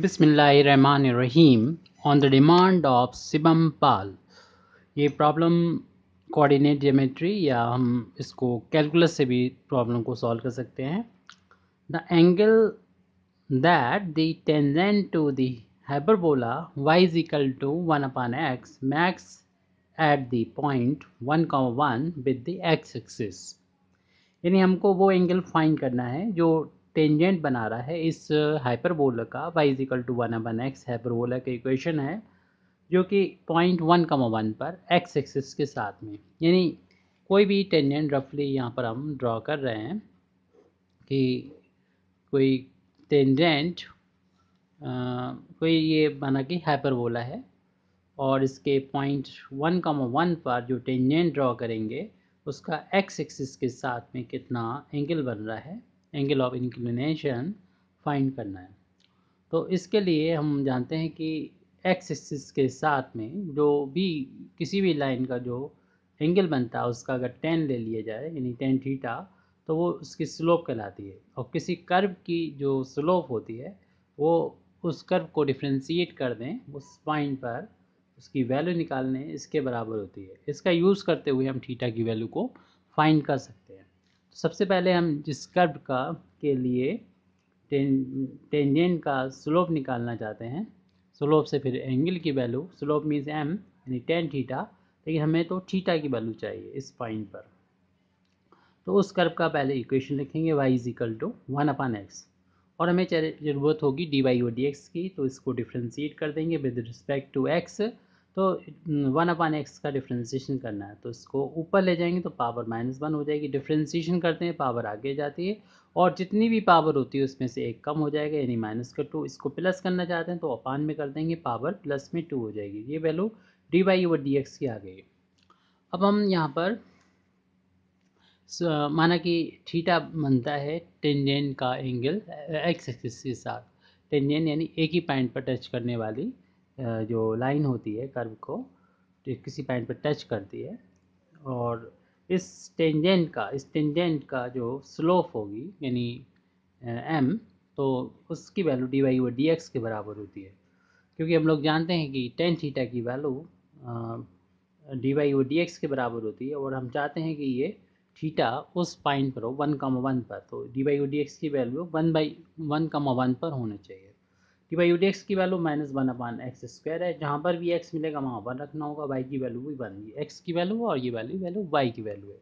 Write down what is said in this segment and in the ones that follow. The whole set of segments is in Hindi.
Rahim on the demand of Sibam Pal ये प्रॉब्लम कोऑर्डिनेट जोमेट्री या हम इसको कैलकुलस से भी प्रॉब्लम को सॉल्व कर सकते हैं the angle that the tangent to the hyperbola y is equal to one upon x makes at the point one comma one with the x axis यानी हमको वो एंगल फाइंड करना है जो टेंजेंट बना रहा है इस हाइपरबोला का y to one upon x hyperbola का इक्वेशन है जो कि पॉइंट वन कमा वन पर एक्स एक्सिस के साथ में यानी कोई भी टेंजेंट रफली यहाँ पर हम ड्रॉ कर रहे हैं कि कोई टेंजेंट कोई ये माना कि हाइपरबोला है और इसके पॉइंट वन कमा वन पर जो टेंजेंट ड्रॉ करेंगे उसका एक्स एक्सिस के साथ में कितना एंगल बन रहा है एंगल ऑफ इंक्लिनेशन फाइंड करना है तो इसके लिए हम जानते हैं कि एक्स एक्सिस के साथ में जो भी किसी भी लाइन का जो एंगल बनता है उसका अगर टेन ले लिया जाए यानी टेन थीटा तो वो उसकी स्लोप कहलाती है और किसी कर्व की जो स्लोप होती है वो उस कर्व को डिफ्रेंसीट कर दें उस पॉइंट पर उसकी वैल्यू निकालने इसके बराबर होती है इसका यूज़ करते हुए हम थीटा की वैल्यू को फाइंड कर सकते हैं सबसे पहले हम जिस कर्व का के लिए टेंजेंट का स्लोप निकालना चाहते हैं स्लोप से फिर एंगल की वैल्यू स्लोप मीन्स एम यानी टेन थीटा लेकिन हमें तो थीटा की वैल्यू चाहिए इस पॉइंट पर तो उस कर्व का पहले इक्वेशन लिखेंगे y is equal to one upon x और हमें ज़रूरत होगी डी वाई ओ डी एक्स की तो इसको डिफ्रेंशिएट कर देंगे विद रिस्पेक्ट टू एक्स तो वन अपान एक्स का डिफ्रेंसीशन करना है तो इसको ऊपर ले जाएंगे तो पावर माइनस वन हो जाएगी डिफ्रेंसीशन करते हैं पावर आगे जाती है और जितनी भी पावर होती है उसमें से एक कम हो जाएगा यानी माइनस का टू इसको प्लस करना चाहते हैं तो अपान में कर देंगे पावर प्लस में टू हो जाएगी ये value d y over d x की आ गई अब हम यहाँ पर माना कि ठीटा बनता है टेंजेंट का एंगल एक्स एक्सिस के साथ टेंजेंट यानी एक ही पॉइंट पर टच करने वाली जो लाइन होती है कर्व को किसी पॉइंट पर टच करती है और इस टेंजेंट का इस टेंजेंट का जो स्लोप होगी यानी एम तो उसकी वैल्यू डी वाई वो डी एक्स के बराबर होती है क्योंकि हम लोग जानते हैं कि टेन थीटा की वैल्यू डी वाई वो डी एक्स के बराबर होती है और हम चाहते हैं कि ये थीटा उस पॉइंट पर हो वन कमा वन पर तो डी वाई वो डी एक्स की value one by one comma one पर होना चाहिए कि भाई यू की value minus one upon x square है जहाँ पर भी एक्स मिलेगा वहाँ वन रखना होगा वाई की वैल्यू भी वन एक्स की वैल्यू और ये वैल्यू वैल्यू वाई की वैल्यू है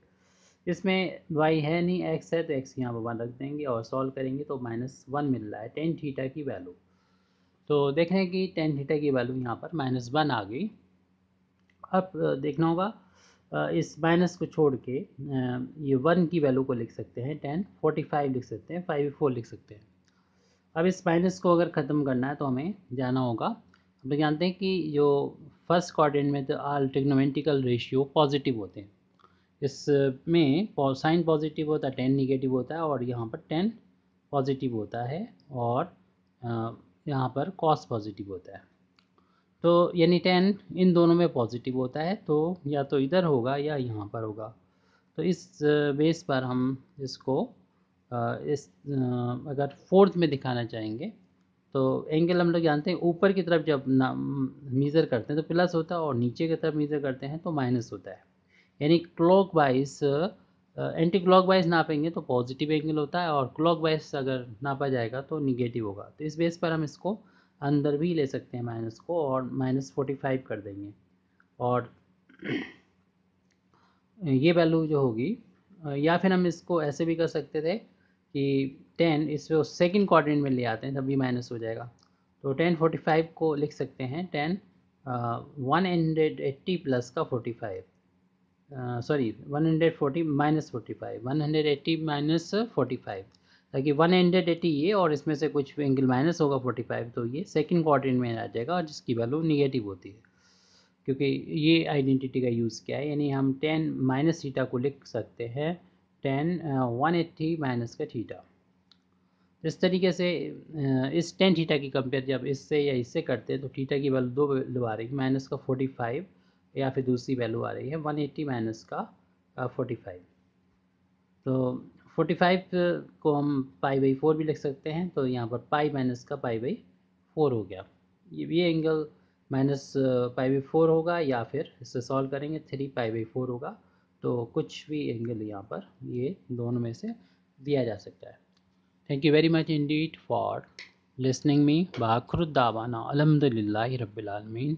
इसमें वाई है नहीं एक्स है तो एक्स यहाँ पर वन रख देंगे और सॉल्व करेंगे तो माइनस वन मिल रहा है टेन थीटा की वैल्यू तो देख रहे हैं कि टेन थीटा की वैल्यू यहाँ पर माइनस वन आ गई अब देखना होगा इस माइनस को छोड़ के ये वन की वैल्यू को लिख सकते हैं टेन फोर्टी फाइव लिख सकते हैं फाइव फोर लिख सकते हैं अब इस माइनस को अगर ख़त्म करना है तो हमें जाना होगा हम लोग तो जानते हैं कि जो फर्स्ट क्वाड्रेंट में तो आल टिग्नोमेंटिकल रेशियो पॉजिटिव होते हैं इसमें साइन पॉजिटिव होता है टेन निगेटिव होता है और यहाँ पर टेन पॉजिटिव होता है और uh, यहाँ पर कॉस पॉजिटिव होता है तो यानी टेन इन दोनों में पॉजिटिव होता है तो या तो इधर होगा या यहाँ पर होगा तो इस बेस uh, पर हम इसको इस अगर फोर्थ में दिखाना चाहेंगे तो एंगल हम लोग जानते हैं ऊपर की तरफ जब मीज़र करते हैं तो प्लस होता है और नीचे की तरफ मीज़र करते हैं तो माइनस होता है यानी clockwise anticlockwise नापेंगे तो पॉजिटिव एंगल होता है और क्लॉक वाइज अगर नापा जाएगा तो निगेटिव होगा तो इस बेस पर हम इसको अंदर भी ले सकते हैं माइनस को और माइनस फोर्टी फाइव कर देंगे और ये वैल्यू जो होगी या फिर हम इसको ऐसे भी कर सकते थे कि टेन उस सेकेंड क्वाड्रेंट में ले आते हैं तब भी माइनस हो जाएगा तो टेन फोर्टी फाइव को लिख सकते हैं tan one hundred eighty plus का forty five sorry one hundred forty minus forty five one hundred eighty minus forty five ताकि वन हंड्रेड एट्टी ये और इसमें से कुछ एंगल माइनस होगा फोर्टी फाइव तो ये सेकेंड क्वाड्रेंट में आ जाएगा और जिसकी वैल्यू निगेटिव होती है क्योंकि ये आइडेंटिटी का यूज़ किया है यानी हम टेन माइनस सीटा को लिख सकते हैं टेन वन एट्टी माइनस का थीटा इस तरीके से uh, इस टेन थीटा की कंपेयर जब इससे या इससे करते हैं तो थीटा की वैल्यू दो वैल्यू आ रही है माइनस का फोर्टी फाइव या फिर दूसरी वैल्यू आ रही है वन एट्टी माइनस का फोर्टी uh, फाइव तो फोर्टी फाइव uh, को हम पाई बाई फोर भी लिख सकते हैं तो यहाँ पर पाई माइनस का पाई बाई फोर हो गया ये भी angle minus pi by four होगा या फिर इससे सॉल्व करेंगे थ्री पाई बाई फोर होगा तो कुछ भी एंगल यहाँ पर ये दोनों में से दिया जा सकता है thank you very much indeed for listening me बाखरुद्दावाना अलहमदिल्ला रबीआलमीन